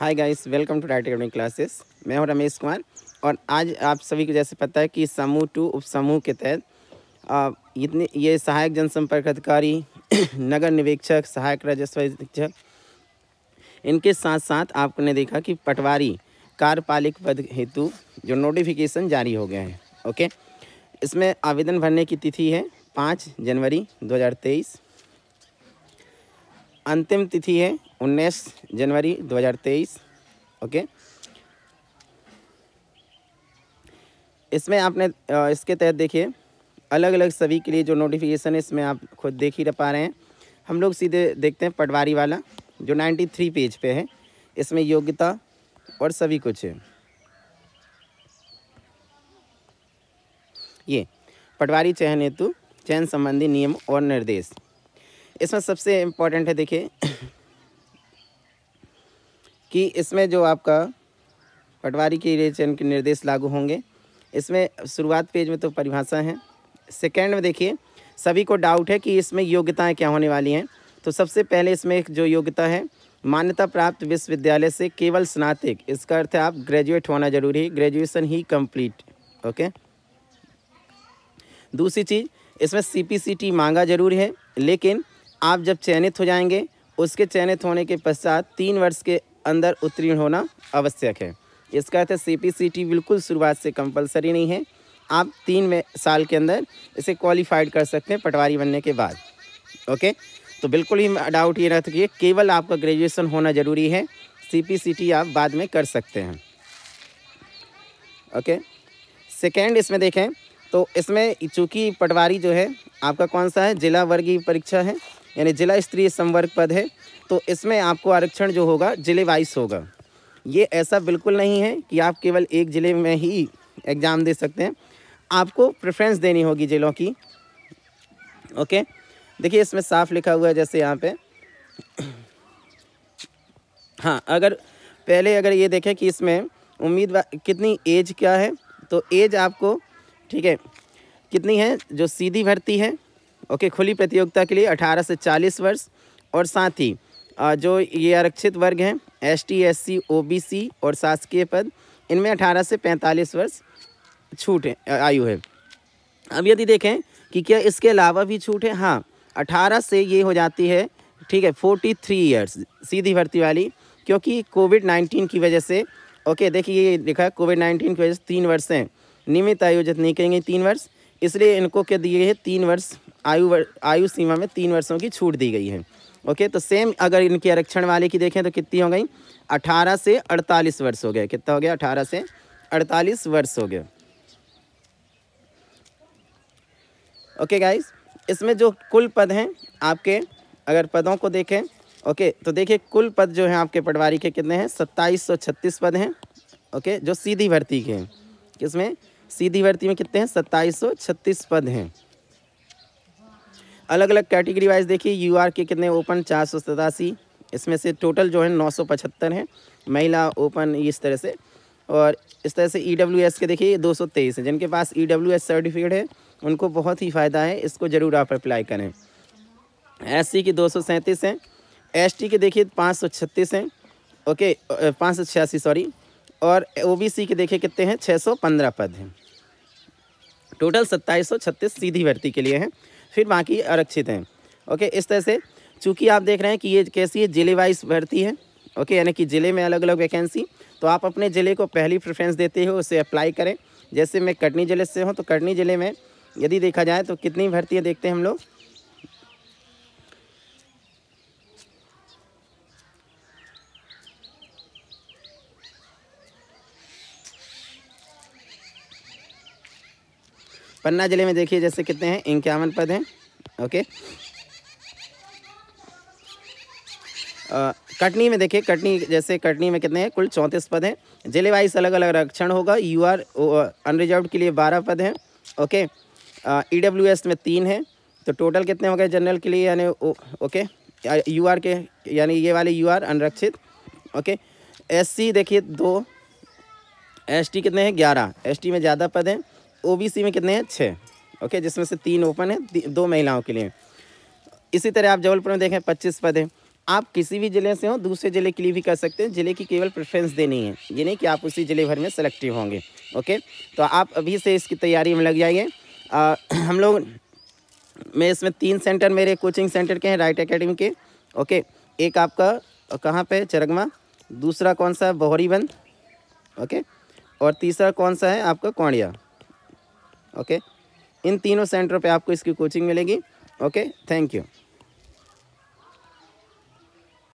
hi guys welcome to Diet academy classes मैं हूं रमेश कुमार और आज आप सभी को जैसे पता है कि समूह टू उप समूह के तहत इतने ये सहायक जनसंपर्क अधिकारी नगर निवेक्षक सहायक राजस्व अधीक्षक इनके साथ साथ आपने देखा कि पटवारी कार्यपालिक पद हेतु जो नोटिफिकेशन जारी हो गया है ओके इसमें आवेदन भरने की तिथि है पाँच जनवरी दो अंतिम तिथि है 19 जनवरी 2023 ओके इसमें आपने इसके तहत देखिए अलग अलग सभी के लिए जो नोटिफिकेशन है इसमें आप खुद देख ही पा रहे हैं हम लोग सीधे देखते हैं पटवारी वाला जो 93 पेज पे है इसमें योग्यता और सभी कुछ है ये पटवारी चयन हेतु चयन संबंधी नियम और निर्देश इसमें सबसे इम्पोर्टेंट है देखिए कि इसमें जो आपका पटवारी के रेचन के निर्देश लागू होंगे इसमें शुरुआत पेज में तो परिभाषा है सेकेंड में देखिए सभी को डाउट है कि इसमें योग्यताएं क्या होने वाली हैं तो सबसे पहले इसमें एक जो योग्यता है मान्यता प्राप्त विश्वविद्यालय से केवल स्नातक इसका अर्थ है आप ग्रेजुएट होना जरूरी है ग्रेजुएशन ही कंप्लीट ओके दूसरी चीज़ इसमें सी मांगा जरूरी है लेकिन आप जब चयनित हो जाएंगे उसके चयनित होने के पश्चात तीन वर्ष के अंदर उत्तीर्ण होना आवश्यक है इसका अर्थ सी पी सी टी बिल्कुल शुरुआत से कंपलसरी नहीं है आप तीन में साल के अंदर इसे क्वालिफाइड कर सकते हैं पटवारी बनने के बाद ओके तो बिल्कुल ही डाउट ये रहता कि केवल आपका ग्रेजुएशन होना ज़रूरी है सी पी सी टी आप बाद में कर सकते हैं ओके सेकेंड इसमें देखें तो इसमें चूँकि पटवारी जो है आपका कौन सा है जिला वर्गीय परीक्षा है यानी जिला स्तरीय संवर्ग पद है तो इसमें आपको आरक्षण जो होगा जिले वाइज होगा ये ऐसा बिल्कुल नहीं है कि आप केवल एक ज़िले में ही एग्ज़ाम दे सकते हैं आपको प्रेफरेंस देनी होगी ज़िलों की ओके देखिए इसमें साफ लिखा हुआ है जैसे यहाँ पे हाँ अगर पहले अगर ये देखें कि इसमें उम्मीदवार कितनी एज क्या है तो एज आपको ठीक है कितनी है जो सीधी भर्ती है ओके खुली प्रतियोगिता के लिए अठारह से चालीस वर्ष और साथ ही जो ये आरक्षित वर्ग हैं S T S C O B C और शासकीय पद इनमें अठारह से पैंतालीस वर्ष छूट है आयु है अब यदि देखें कि क्या इसके अलावा भी छूट है हाँ अठारह से ये हो जाती है ठीक है फोर्टी थ्री ईयर्स सीधी भर्ती वाली क्योंकि कोविड नाइन्टीन की वजह से ओके देखिए ये लिखा है कोविड नाइन्टीन की वजह से तीन वर्ष हैं नियमित आयोजित नहीं करेंगे तीन वर्ष इसलिए इनको क्या दिए हैं तीन वर्ष आयु वर, आयु सीमा में तीन वर्षों की छूट दी गई है ओके तो सेम अगर इनके आरक्षण वाले की देखें तो कितनी हो गई अठारह से अड़तालीस वर्ष हो गए कितना हो गया अठारह से अड़तालीस वर्ष हो गया ओके गाइस इसमें जो कुल पद हैं आपके अगर पदों को देखें ओके तो देखिए कुल पद जो हैं आपके पटवारी के कितने हैं सत्ताईस सौ छत्तीस पद हैं ओके जो सीधी भर्ती के हैं किसमें सीधी भर्ती में कितने हैं सत्ताईस छत्तीस पद हैं अलग अलग कैटेगरी वाइज देखिए यू आर के कितने ओपन चार सौ सतासी इसमें से टोटल जो है नौ सौ पचहत्तर हैं महिला ओपन इस तरह से और इस तरह से ई डब्ल्यू एस के देखिए दो सौ तेईस हैं जिनके पास ई डब्ल्यू एस सर्टिफिकेट है उनको बहुत ही फ़ायदा है इसको ज़रूर आप अप्लाई करें एस सी के दो सौ सैंतीस हैं एस टी के देखिए पाँच सौ छत्तीस हैं ओके पाँच सौ छियासी सॉरी और ओ बी सी के देखिए कितने हैं छः सौ पंद्रह पद हैं टोटल सत्ताईस सीधी भर्ती के लिए हैं फिर बाकी आरक्षित हैं ओके इस तरह से चूँकि आप देख रहे हैं कि ये कैसी है जिले वाइज भर्ती है ओके यानी कि ज़िले में अलग अलग वैकेंसी तो आप अपने ज़िले को पहली प्रेफरेंस देते हो उसे अप्लाई करें जैसे मैं कटनी ज़िले से हूँ तो कटनी ज़िले में यदि देखा जाए तो कितनी भर्तियाँ देखते हैं हम लोग पन्ना ज़िले में देखिए जैसे कितने हैं इक्यावन पद हैं ओके कटनी में देखिए कटनी जैसे कटनी में कितने हैं कुल चौंतीस पद हैं जिले वाइज अलग अलग आरक्षण होगा यू आर अनरिजर्व के लिए बारह पद हैं ओके ई डब्ल्यू एस में तीन हैं तो टोटल कितने हो गए जनरल के लिए यानी ओके यू आर के यानी ये वाले यू आर अनरक्षित ओके एस सी देखिए दो एस टी कितने हैं ग्यारह एस टी में ज़्यादा पद हैं ओबीसी में कितने हैं छः ओके जिसमें से तीन ओपन है दो महिलाओं के लिए इसी तरह आप जबलपुर में देखें पच्चीस पद हैं आप किसी भी ज़िले से हो दूसरे ज़िले के लिए भी कर सकते हैं ज़िले की केवल प्रेफरेंस देनी है ये नहीं कि आप उसी ज़िले भर में सेलेक्टिव होंगे ओके तो आप अभी से इसकी तैयारी में लग जाइए हम लोग मैं इसमें तीन सेंटर मेरे कोचिंग सेंटर के हैं राइट अकेडमी के ओके एक आपका कहाँ पे चरगमा दूसरा कौन सा है बहरीबंद ओके और तीसरा कौन सा है आपका कौड़िया ओके इन तीनों सेंटरों पे आपको इसकी कोचिंग मिलेगी ओके थैंक यू